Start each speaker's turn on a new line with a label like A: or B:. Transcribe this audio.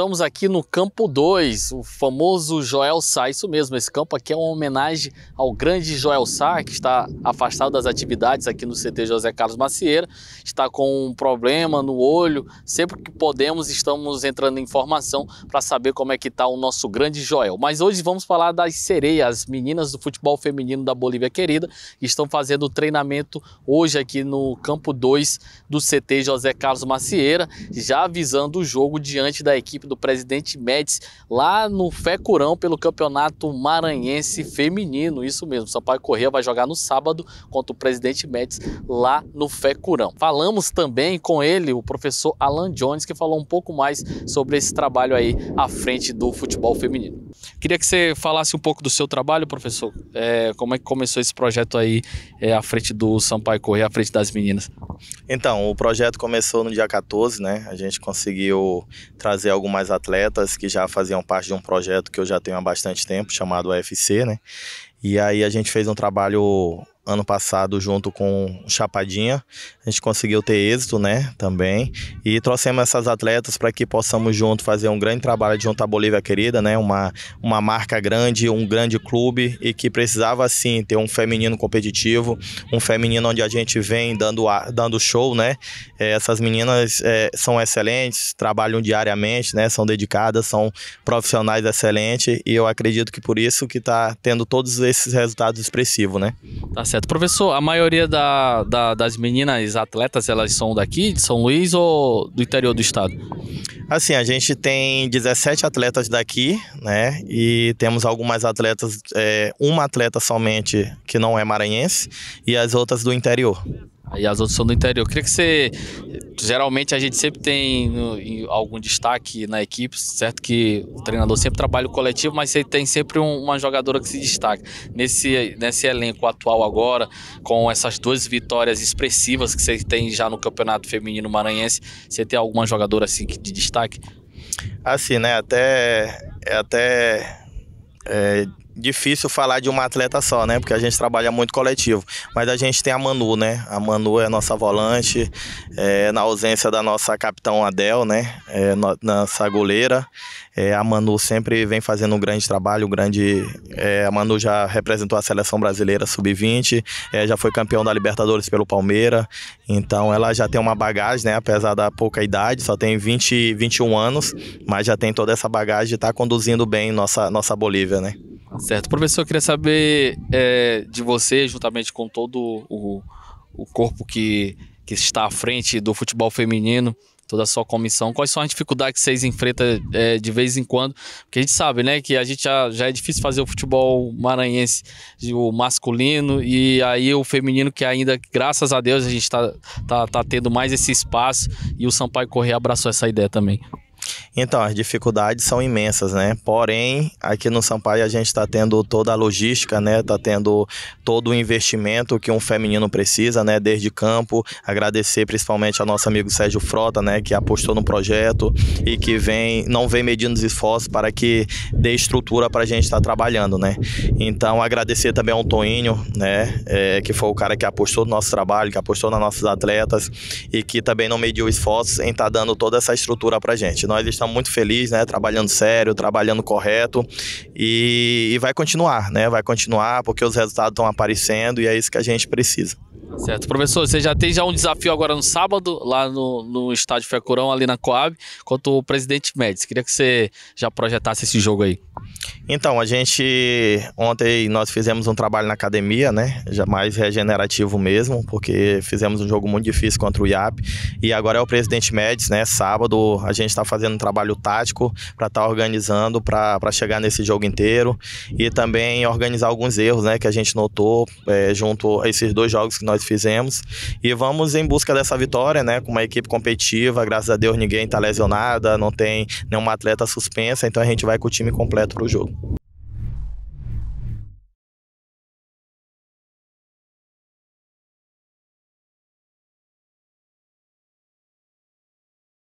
A: estamos aqui no campo 2, o famoso Joel Sá, isso mesmo, esse campo aqui é uma homenagem ao grande Joel Sá, que está afastado das atividades aqui no CT José Carlos Macieira, está com um problema no olho, sempre que podemos estamos entrando em informação para saber como é que está o nosso grande Joel. Mas hoje vamos falar das sereias, meninas do futebol feminino da Bolívia Querida, que estão fazendo treinamento hoje aqui no campo 2 do CT José Carlos Macieira, já avisando o jogo diante da equipe do presidente Médici lá no Fé Curão pelo Campeonato Maranhense Feminino. Isso mesmo, Sampaio Corrêa vai jogar no sábado contra o presidente Médici lá no Fé Curão. Falamos também com ele, o professor Alan Jones, que falou um pouco mais sobre esse trabalho aí à frente do futebol feminino. Queria que você falasse um pouco do seu trabalho, professor. É, como é que começou esse projeto aí é, à frente do Sampaio Correia, à frente das meninas?
B: Então, o projeto começou no dia 14, né? A gente conseguiu trazer algumas mais atletas que já faziam parte de um projeto que eu já tenho há bastante tempo, chamado AFC, né? E aí a gente fez um trabalho ano passado junto com Chapadinha. A gente conseguiu ter êxito, né, também. E trouxemos essas atletas para que possamos junto fazer um grande trabalho junto à Bolívia Querida, né, uma, uma marca grande, um grande clube e que precisava sim ter um feminino competitivo, um feminino onde a gente vem dando dando show, né? É, essas meninas é, são excelentes, trabalham diariamente, né, são dedicadas, são profissionais excelentes e eu acredito que por isso que está tendo todos esses resultados expressivo, né?
A: Tá certo. Professor, a maioria da, da, das meninas
B: atletas, elas são daqui, de São Luís ou do interior do estado? Assim, a gente tem 17 atletas daqui, né? E temos algumas atletas, é, uma atleta somente que não é maranhense e as outras do interior e as outras são do
A: interior. Eu queria que você. Geralmente a gente sempre tem algum destaque na equipe, certo? Que o treinador sempre trabalha o coletivo, mas você tem sempre um, uma jogadora que se destaca. Nesse, nesse elenco atual agora, com essas duas vitórias expressivas que você tem já no Campeonato Feminino Maranhense, você tem alguma jogadora assim de destaque?
B: Assim, né? Até. É até. É, difícil falar de uma atleta só, né? Porque a gente trabalha muito coletivo. Mas a gente tem a Manu, né? A Manu é a nossa volante, é, na ausência da nossa capitão Adel, né? É, nossa goleira. É, a Manu sempre vem fazendo um grande trabalho, um grande. É, a Manu já representou a seleção brasileira sub-20, é, já foi campeão da Libertadores pelo Palmeiras. Então ela já tem uma bagagem, né? Apesar da pouca idade, só tem 20, 21 anos, mas já tem toda essa bagagem e está conduzindo bem nossa, nossa Bolívia, né?
A: Certo. Professor, eu queria saber é, de você, juntamente com todo o,
B: o corpo que,
A: que está à frente do futebol feminino, toda a sua comissão, quais são as dificuldades que vocês enfrentam é, de vez em quando? Porque a gente sabe, né, que a gente já, já é difícil fazer o futebol maranhense, o masculino, e aí o feminino que ainda, graças a Deus, a gente está tá, tá tendo mais esse espaço, e o Sampaio
B: Correia abraçou essa ideia também. Então, as dificuldades são imensas, né? Porém, aqui no Sampaio a gente está tendo toda a logística, né? Está tendo todo o investimento que um feminino precisa, né? Desde campo. Agradecer principalmente ao nosso amigo Sérgio Frota, né? Que apostou no projeto e que vem, não vem medindo os esforços para que dê estrutura para a gente estar tá trabalhando, né? Então, agradecer também ao Toinho, né? É, que foi o cara que apostou no nosso trabalho, que apostou nas nossas atletas e que também não mediu esforços em estar tá dando toda essa estrutura para a gente. Né? nós estamos muito felizes, né? Trabalhando sério, trabalhando correto e, e vai continuar, né? Vai continuar porque os resultados estão aparecendo e é isso que a gente precisa.
A: Certo. Professor, você já tem já um desafio agora no sábado, lá no, no estádio Fecurão, ali na Coab, contra o presidente Médici. Queria que você já projetasse esse
B: jogo aí. Então, a gente. Ontem nós fizemos um trabalho na academia, né? Já mais regenerativo mesmo, porque fizemos um jogo muito difícil contra o IAP. E agora é o presidente Médici, né? Sábado a gente está fazendo um trabalho tático para estar tá organizando, para chegar nesse jogo inteiro. E também organizar alguns erros, né? Que a gente notou é, junto a esses dois jogos que nós nós fizemos. E vamos em busca dessa vitória, né? Com uma equipe competitiva, graças a Deus ninguém está lesionada, não tem nenhuma atleta suspensa, então a gente vai com o time completo para o jogo.